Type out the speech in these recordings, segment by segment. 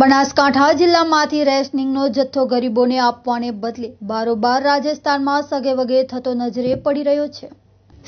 બનાસકાંઠા જિલ્લામાંથી રેશનિંગનો જથ્થો ગરીબોને આપવાને બદલે બારોબાર રાજસ્થાનમાં સગે સગેવગે થતો નજરે પડી રહ્યો છે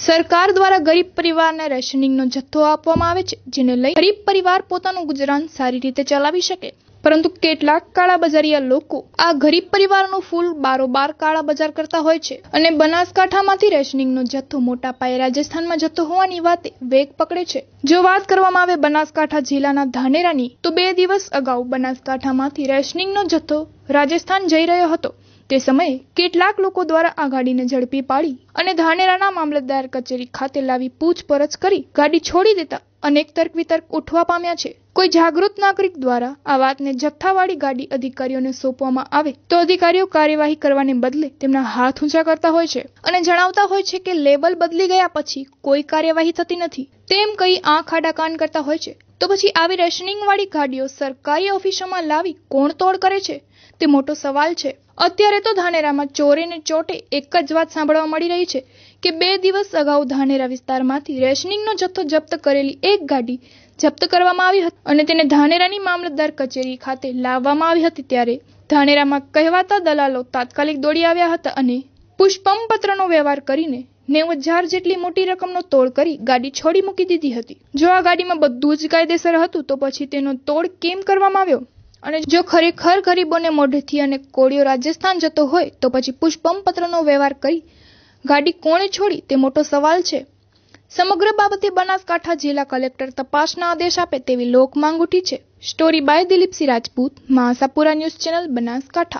સરકાર દ્વારા ગરીબ પરિવારને રેશનિંગનો જથ્થો આપવામાં આવે છે જેને લઈ ગરીબ પરિવાર પોતાનું ગુજરાન સારી રીતે ચલાવી શકે પરંતુ કેટલાક કાળા બજારીયા લોકો આ ગરીબ પરિવારનું ફૂલ બારોબાર બજાર કરતા હોય છે અને બનાસકાંઠામાંથી રેશનિંગનો જથ્થો મોટા પાયે રાજસ્થાનમાં જતો હોવાની વાતે વેગ પકડે છે જો વાત કરવામાં આવે બનાસકાંઠા જિલ્લાના ધાનેરાની તો બે દિવસ અગાઉ બનાસકાંઠામાંથી રેશનિંગનો જથ્થો રાજસ્થાન જઈ રહ્યો હતો તે સમયે કેટલાક લોકો દ્વારા આ ગાડીને ઝડપી પાડી અને ધાનેરાના મામલતદાર કચેરી ખાતે લાવી પૂછપરછ કરી ગાડી છોડી દેતા અનેક તર્ક વિતર્ક ઉઠવા પામ્યા છે કોઈ જાગૃત નાગરિક દ્વારા આ વાતને જથ્થાવાળી ગાડી અધિકારીઓને સોંપવામાં આવે તો અધિકારીઓ કાર્યવાહી કરવાને બદલે તેમના હાથ ઊંચા કરતા હોય છે અને જણાવતા હોય છે કે લેબલ બદલી ગયા પછી કોઈ કાર્યવાહી થતી નથી તેમ કહી આંખ આડા કાન કરતા હોય છે તો પછી આવી રેશનિંગવાળી ગાડીઓ સરકારી ઓફિસોમાં લાવી કોણ તોડ કરે છે તે મોટો સવાલ છે અત્યારે તો ધાનેરામાં ચોરે ને ચોટે એક જ વાત સાંભળવા મળી રહી છે કે બે દિવસ અગાઉ ધાનેરા વિસ્તારમાંથી રેશનિંગનો જથ્થો જપ્ત કરેલી એક ગાડી જપ્ત કરવામાં આવી હતી અને તેને ધાનેરાની મામલતદાર કચેરી ખાતે લાવવામાં આવી હતી ત્યારે ધાનેરામાં કહેવાતા દલાલો તાત્કાલિક દોડી આવ્યા હતા અને પત્રનો વ્યવહાર કરીને નેવું હજાર જેટલી મોટી રકમનો તોડ કરી ગાડી છોડી મૂકી દીધી હતી જો આ ગાડીમાં બધું જ કાયદેસર હતું તો પછી તેનો તોડ કેમ કરવામાં આવ્યો અને જો ખરેખર ગરીબોને મોઢેથી અને કોળીઓ રાજસ્થાન જતો હોય તો પછી પુષ્પમ પત્રનો વ્યવહાર કરી ગાડી કોણે છોડી તે મોટો સવાલ છે સમગ્ર બાબતે બનાસકાંઠા જિલ્લા કલેક્ટર તપાસના આદેશ આપે તેવી લોકમાંગ ઉઠી છે સ્ટોરી બાય દિલીપસિંહ રાજપૂત મહાસાપુરા ન્યૂઝ ચેનલ બનાસકાંઠા